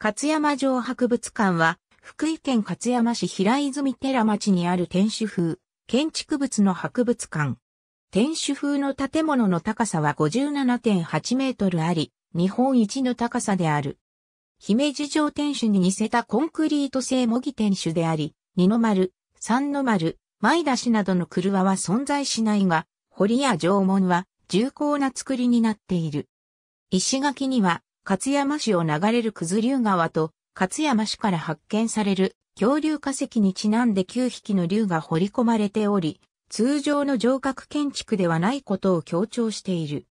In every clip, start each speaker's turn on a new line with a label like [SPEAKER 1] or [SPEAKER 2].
[SPEAKER 1] 勝山城博物館は、福井県勝山市平泉寺町にある天守風、建築物の博物館。天守風の建物の高さは57.8メートルあり、日本一の高さである。姫路城天守に似せたコンクリート製模擬天守であり、二の丸、三の丸、前出しなどの車は存在しないが、堀や城門は重厚な造りになっている。石垣には勝山市を流れる九頭竜川と、勝山市から発見される恐竜化石にちなんで9匹の竜が掘り込まれており、通常の城郭建築ではないことを強調している。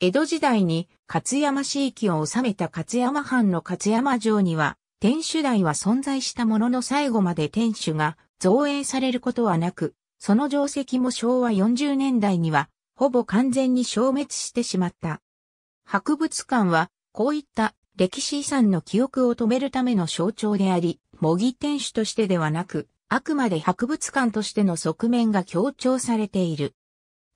[SPEAKER 1] 江戸時代に勝山市域を治めた勝山藩の勝山城には、天守台は存在したものの最後まで天守が造営されることはなく、その定石も昭和40年代には、ほぼ完全に消滅してしまった。博物館はこういった歴史遺産の記憶を止めるための象徴であり、模擬店主としてではなく、あくまで博物館としての側面が強調されている。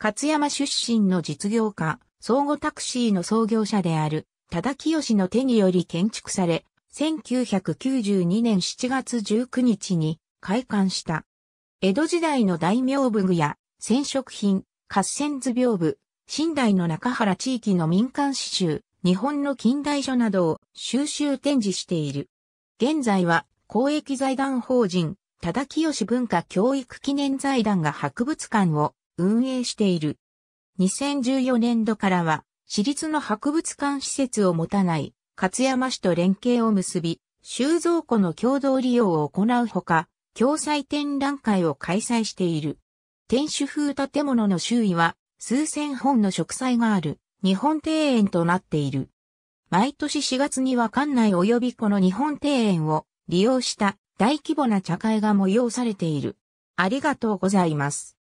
[SPEAKER 1] 勝山出身の実業家、相互タクシーの創業者である、多田清の手により建築され、1992年7月19日に開館した。江戸時代の大名武具や染色品、合戦図屏風、新代の中原地域の民間刺繍、日本の近代書などを収集展示している。現在は公益財団法人、ただきよし文化教育記念財団が博物館を運営している。2014年度からは、私立の博物館施設を持たない勝山市と連携を結び、収蔵庫の共同利用を行うほか、共催展覧会を開催している。天守風建物の周囲は数千本の植栽がある。日本庭園となっている。毎年4月には館内及びこの日本庭園を利用した大規模な茶会が催されている。ありがとうございます。